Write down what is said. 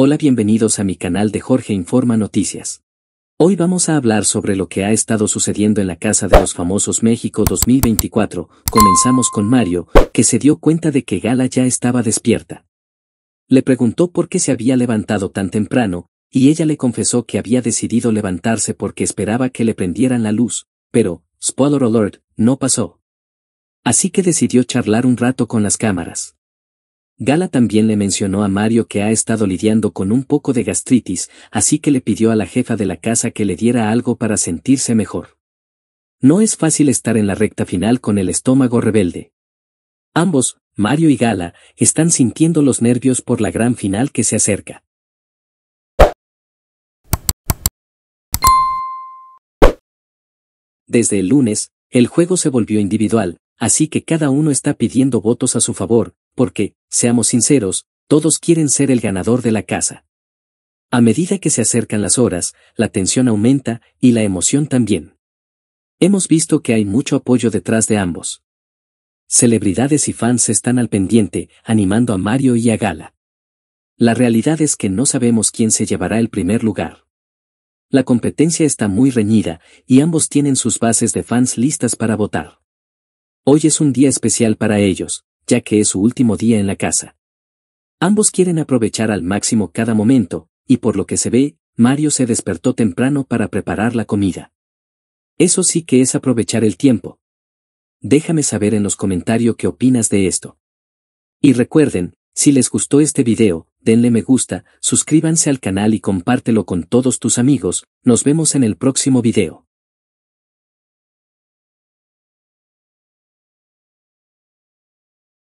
Hola bienvenidos a mi canal de Jorge Informa Noticias. Hoy vamos a hablar sobre lo que ha estado sucediendo en la Casa de los Famosos México 2024, comenzamos con Mario, que se dio cuenta de que Gala ya estaba despierta. Le preguntó por qué se había levantado tan temprano, y ella le confesó que había decidido levantarse porque esperaba que le prendieran la luz, pero, spoiler alert, no pasó. Así que decidió charlar un rato con las cámaras. Gala también le mencionó a Mario que ha estado lidiando con un poco de gastritis, así que le pidió a la jefa de la casa que le diera algo para sentirse mejor. No es fácil estar en la recta final con el estómago rebelde. Ambos, Mario y Gala, están sintiendo los nervios por la gran final que se acerca. Desde el lunes, el juego se volvió individual, así que cada uno está pidiendo votos a su favor, porque, Seamos sinceros, todos quieren ser el ganador de la casa. A medida que se acercan las horas, la tensión aumenta y la emoción también. Hemos visto que hay mucho apoyo detrás de ambos. Celebridades y fans están al pendiente, animando a Mario y a Gala. La realidad es que no sabemos quién se llevará el primer lugar. La competencia está muy reñida y ambos tienen sus bases de fans listas para votar. Hoy es un día especial para ellos, ya que es su último día en la casa. Ambos quieren aprovechar al máximo cada momento, y por lo que se ve, Mario se despertó temprano para preparar la comida. Eso sí que es aprovechar el tiempo. Déjame saber en los comentarios qué opinas de esto. Y recuerden, si les gustó este video, denle me gusta, suscríbanse al canal y compártelo con todos tus amigos, nos vemos en el próximo video.